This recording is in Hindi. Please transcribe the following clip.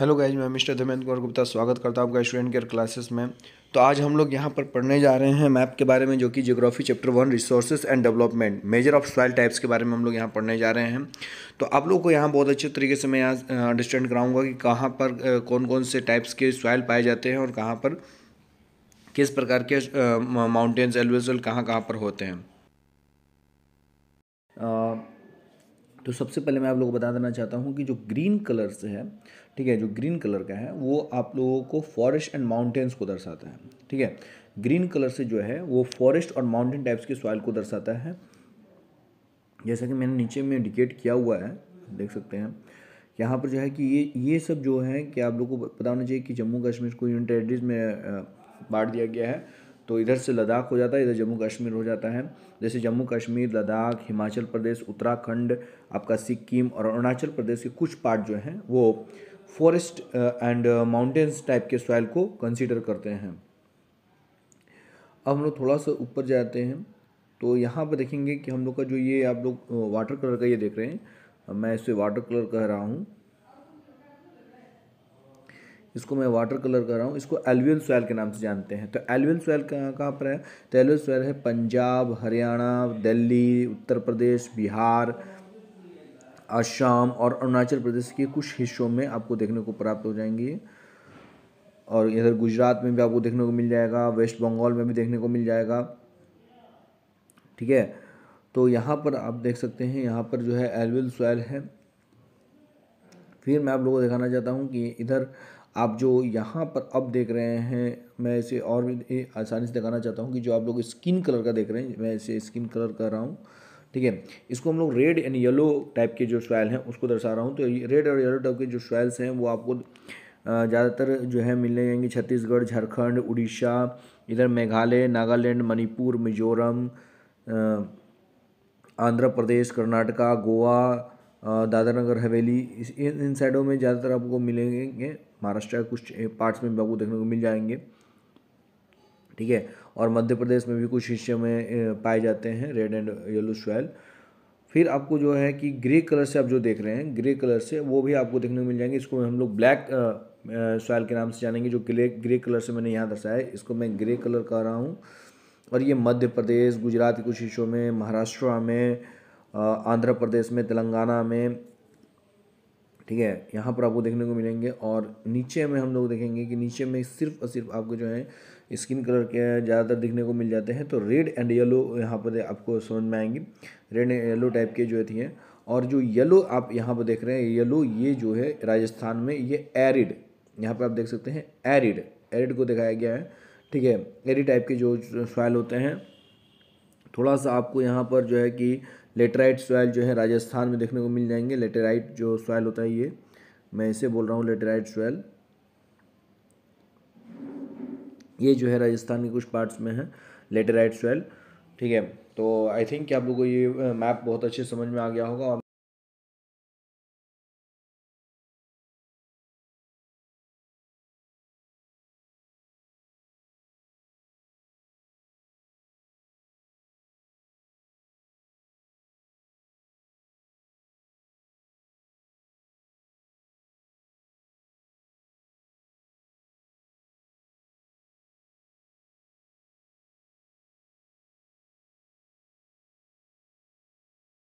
हेलो गाइज मैं मिस्टर धमेंद्र कौर गुप्ता स्वागत करता हूँ आपका स्टूडेंट केयर क्लासेस में तो आज हम लोग यहाँ पर पढ़ने जा रहे हैं मैप के बारे में जो कि geography chapter one resources and development major of soil types के बारे में हम लोग यहाँ पढ़ने जा रहे हैं तो आप लोग को यहाँ बहुत अच्छे तरीके से मैं यहाँ अंडरस्टैंड कराऊँगा कि कहाँ पर कौन कौन से टाइप्स के सॉइल पाए जाते हैं और कहाँ पर किस प्रकार के माउंटेन्स एलवेजल कहाँ कहाँ पर होते हैं तो सबसे पहले मैं आप लोगों को बता देना चाहता हूँ कि जो ग्रीन कलर से है ठीक है जो ग्रीन कलर का है वो आप लोगों को फॉरेस्ट एंड माउंटेन्स को दर्शाता है ठीक है ग्रीन कलर से जो है वो फॉरेस्ट और माउंटेन टाइप्स के सॉइल को दर्शाता है जैसा कि मैंने नीचे में इंडिकेट किया हुआ है देख सकते हैं यहाँ पर जो है कि ये ये सब जो है कि आप लोग को पता होना चाहिए कि जम्मू कश्मीर को यूनियन टेरेटरीज में बांट दिया गया है तो इधर से लद्दाख हो जाता है इधर जम्मू कश्मीर हो जाता है जैसे जम्मू कश्मीर लद्दाख हिमाचल प्रदेश उत्तराखंड आपका सिक्किम और अरुणाचल प्रदेश के कुछ पार्ट जो हैं वो फॉरेस्ट एंड माउंटेन्स टाइप के सॉइल को कंसीडर करते हैं अब हम लोग थोड़ा सा ऊपर जाते हैं तो यहाँ पर देखेंगे कि हम लोग का जो ये आप लोग वाटर कलर का ये देख रहे हैं मैं इसे वाटर कलर कह रहा हूँ इसको मैं वाटर कलर कर रहा हूँ इसको एलवियल सोयल के नाम से जानते हैं तो एलवियल सोयल कहाँ कहाँ पर है तो एलवियल सोयल है पंजाब हरियाणा दिल्ली उत्तर प्रदेश बिहार आसाम और अरुणाचल प्रदेश के कुछ हिस्सों में आपको देखने को प्राप्त हो जाएंगी और इधर गुजरात में भी आपको देखने को मिल जाएगा वेस्ट बंगाल में भी देखने को मिल जाएगा ठीक है तो यहाँ पर आप देख सकते हैं यहाँ पर जो है एलविल सोयल है फिर मैं आप लोगों को दिखाना चाहता हूँ कि इधर आप जो यहाँ पर अब देख रहे हैं मैं इसे और भी आसानी से दिखाना चाहता हूँ कि जो आप लोग स्किन कलर का देख रहे हैं मैं इसे स्किन कलर कर रहा हूँ ठीक है इसको हम लोग रेड एंड येलो टाइप के जो सॉयल हैं उसको दर्शा रहा हूँ तो रेड और येलो टाइप के जो सॉयल्स हैं वो आपको ज़्यादातर जो है मिलने जाएंगे छत्तीसगढ़ झारखंड उड़ीसा इधर मेघालय नागालैंड मणिपुर मिजोरम आंध्र प्रदेश कर्नाटका गोवा दादा नगर हवेली इस इन इन साइडों में ज़्यादातर आपको मिलेंगे महाराष्ट्र के कुछ पार्ट्स में भी आपको देखने को मिल जाएंगे ठीक है और मध्य प्रदेश में भी कुछ हिस्से में पाए जाते हैं रेड एंड येलो सॉयल फिर आपको जो है कि ग्रे कलर से आप जो देख रहे हैं ग्रे कलर से वो भी आपको देखने को मिल जाएंगे इसको हम लोग ब्लैक सॉयल के नाम से जानेंगे जो ग्रे ग्रे कलर से मैंने यहाँ दर्शाया है इसको मैं ग्रे कलर कह रहा हूँ और ये मध्य प्रदेश गुजरात के कुछ हिस्सों में महाराष्ट्र में आंध्र प्रदेश में तेलंगाना में ठीक है यहाँ पर आपको देखने को मिलेंगे और नीचे में हम लोग देखेंगे कि नीचे में सिर्फ और सिर्फ आपको जो है स्किन कलर के ज़्यादातर दिखने को मिल जाते हैं तो रेड एंड येलो यहाँ पर आपको समझ में आएंगी रेड एंड येलो टाइप के जो थी हैं और जो येलो आप यहाँ पर देख रहे हैं येलो ये जो है राजस्थान में ये एरिड यहाँ पर आप देख सकते हैं एरिड एरिड को दिखाया गया है ठीक है एरिड टाइप के जो सॉयल होते हैं थोड़ा सा आपको यहाँ पर जो है कि लेटेराइट सॉयल जो है राजस्थान में देखने को मिल जाएंगे लेटेराइट जो सॉयल होता है ये मैं इसे बोल रहा हूँ लेटेराइट सॉयल ये जो है राजस्थान के कुछ पार्ट्स में है लेटेराइट सॉयल ठीक है तो आई थिंक कि आप लोगों को ये मैप बहुत अच्छे समझ में आ गया होगा और